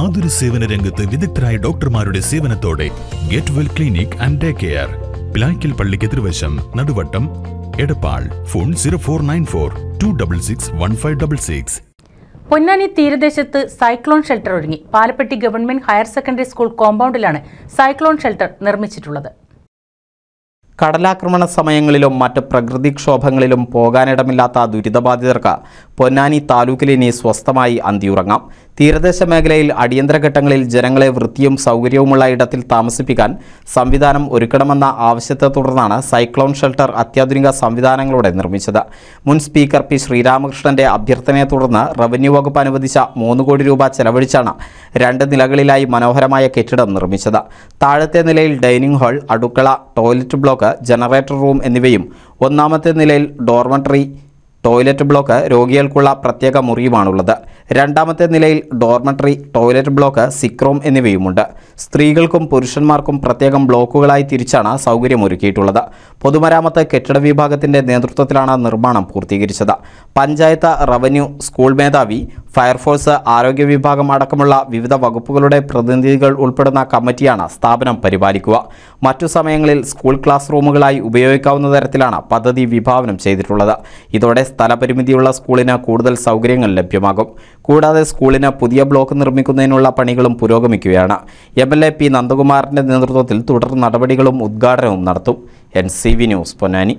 ആതുര സേവന രംഗത്ത് വിദഗ്ധരായ ഡോക്ടർമാരുടെ സേവനത്തോടെ get well clinic and day care Pilaykkal പള്ളിക്ക് എതിർവശം Naduvattam Edappal phone zero four nine four two double six one five double six Ponnani തീരദേശത്ത് സൈക്ലോൺ ഷെൽട്ടർ ഒരുങ്ങി Palappetty government higher secondary school കോമ്പൗണ്ടിലാണ് സൈക്ലോൺ ഷെൽട്ടർ നിർമ്മിച്ചിട്ടുള്ളത് കടലാക്രമണ സമയങ്ങളിലും മറ്റ് പ്രകൃതിക്ഷോഭങ്ങളിലും പോകാനിടമില്ലാത്ത ദുരിതബാധിതർക്ക് പൊന്നാനി താലൂക്കിലിനി സ്വസ്ഥമായി അന്തിയുറങ്ങാം തീരദേശ മേഖലയിൽ അടിയന്തര ഘട്ടങ്ങളിൽ ജനങ്ങളെ വൃത്തിയും സൗകര്യവുമുള്ള ഇടത്തിൽ താമസിപ്പിക്കാൻ സംവിധാനം ഒരുക്കണമെന്ന ആവശ്യത്തെ തുടർന്നാണ് സൈക്ലോൺ ഷെൽട്ടർ അത്യാധുനിക സംവിധാനങ്ങളോടെ നിർമ്മിച്ചത് മുൻ സ്പീക്കർ പി ശ്രീരാമകൃഷ്ണന്റെ അഭ്യർത്ഥനയെ തുടർന്ന് റവന്യൂ വകുപ്പ് അനുവദിച്ച മൂന്ന് കോടി രൂപ ചെലവഴിച്ചാണ് രണ്ട് നിലകളിലായി മനോഹരമായ കെട്ടിടം നിർമ്മിച്ചത് താഴത്തെ നിലയിൽ ഡൈനിങ് ഹാൾ അടുക്കള ടോയ്ലറ്റ് ബ്ലോക്ക് ജനറേറ്റർ റൂം എന്നിവയും ഒന്നാമത്തെ നിലയിൽ ഡോർമെട്രി ടോയ്ലറ്റ് ബ്ലോക്ക് രോഗികൾക്കുള്ള പ്രത്യേക മുറിയുമാണുള്ളത് രണ്ടാമത്തെ നിലയിൽ ഡോർമട്ടറി ടോയ്ലറ്റ് ബ്ലോക്ക് സിക്രോം എന്നിവയുമുണ്ട് സ്ത്രീകൾക്കും പുരുഷന്മാർക്കും പ്രത്യേകം ബ്ലോക്കുകളായി തിരിച്ചാണ് സൗകര്യമൊരുക്കിയിട്ടുള്ളത് പൊതുമരാമത്ത് കെട്ടിട വിഭാഗത്തിന്റെ നേതൃത്വത്തിലാണ് നിർമ്മാണം പൂർത്തീകരിച്ചത് പഞ്ചായത്ത് റവന്യൂ സ്കൂൾ മേധാവി ഫയർഫോഴ്സ് ആരോഗ്യ വിഭാഗം അടക്കമുള്ള വിവിധ വകുപ്പുകളുടെ പ്രതിനിധികൾ ഉൾപ്പെടുന്ന കമ്മിറ്റിയാണ് സ്ഥാപനം പരിപാലിക്കുക മറ്റു സമയങ്ങളിൽ സ്കൂൾ ക്ലാസ് റൂമുകളായി ഉപയോഗിക്കാവുന്ന തരത്തിലാണ് പദ്ധതി വിഭാവനം ചെയ്തിട്ടുള്ളത് ഇതോടെ സ്ഥലപരിമിതിയുള്ള സ്കൂളിന് കൂടുതൽ സൗകര്യങ്ങൾ ലഭ്യമാകും കൂടാതെ സ്കൂളിന് പുതിയ ബ്ലോക്ക് നിർമ്മിക്കുന്നതിനുള്ള പണികളും പുരോഗമിക്കുകയാണ് എം എൽ എ പി നന്ദകുമാറിൻ്റെ നേതൃത്വത്തിൽ തുടർ നടപടികളും ഉദ്ഘാടനവും നടത്തും N C V news Ponnani